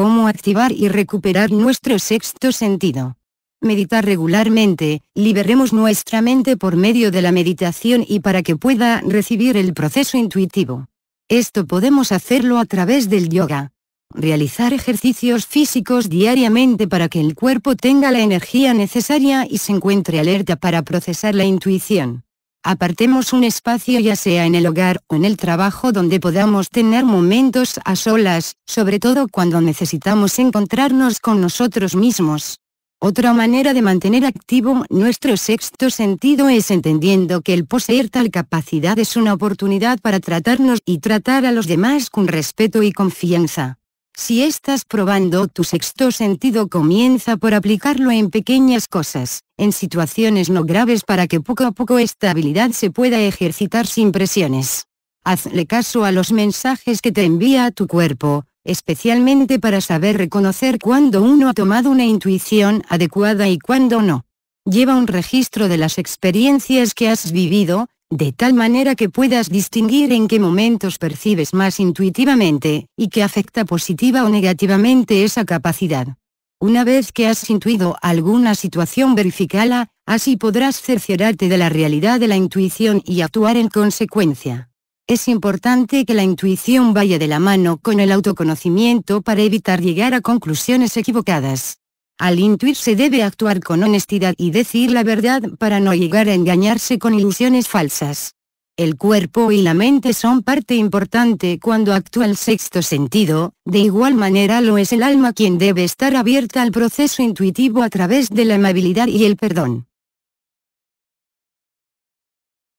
cómo activar y recuperar nuestro sexto sentido. Meditar regularmente, liberemos nuestra mente por medio de la meditación y para que pueda recibir el proceso intuitivo. Esto podemos hacerlo a través del yoga. Realizar ejercicios físicos diariamente para que el cuerpo tenga la energía necesaria y se encuentre alerta para procesar la intuición. Apartemos un espacio ya sea en el hogar o en el trabajo donde podamos tener momentos a solas, sobre todo cuando necesitamos encontrarnos con nosotros mismos. Otra manera de mantener activo nuestro sexto sentido es entendiendo que el poseer tal capacidad es una oportunidad para tratarnos y tratar a los demás con respeto y confianza. Si estás probando tu sexto sentido comienza por aplicarlo en pequeñas cosas, en situaciones no graves para que poco a poco esta habilidad se pueda ejercitar sin presiones. Hazle caso a los mensajes que te envía a tu cuerpo, especialmente para saber reconocer cuándo uno ha tomado una intuición adecuada y cuándo no. Lleva un registro de las experiencias que has vivido, de tal manera que puedas distinguir en qué momentos percibes más intuitivamente, y que afecta positiva o negativamente esa capacidad. Una vez que has intuido alguna situación verificala, así podrás cerciorarte de la realidad de la intuición y actuar en consecuencia. Es importante que la intuición vaya de la mano con el autoconocimiento para evitar llegar a conclusiones equivocadas. Al intuir se debe actuar con honestidad y decir la verdad para no llegar a engañarse con ilusiones falsas. El cuerpo y la mente son parte importante cuando actúa el sexto sentido, de igual manera lo es el alma quien debe estar abierta al proceso intuitivo a través de la amabilidad y el perdón.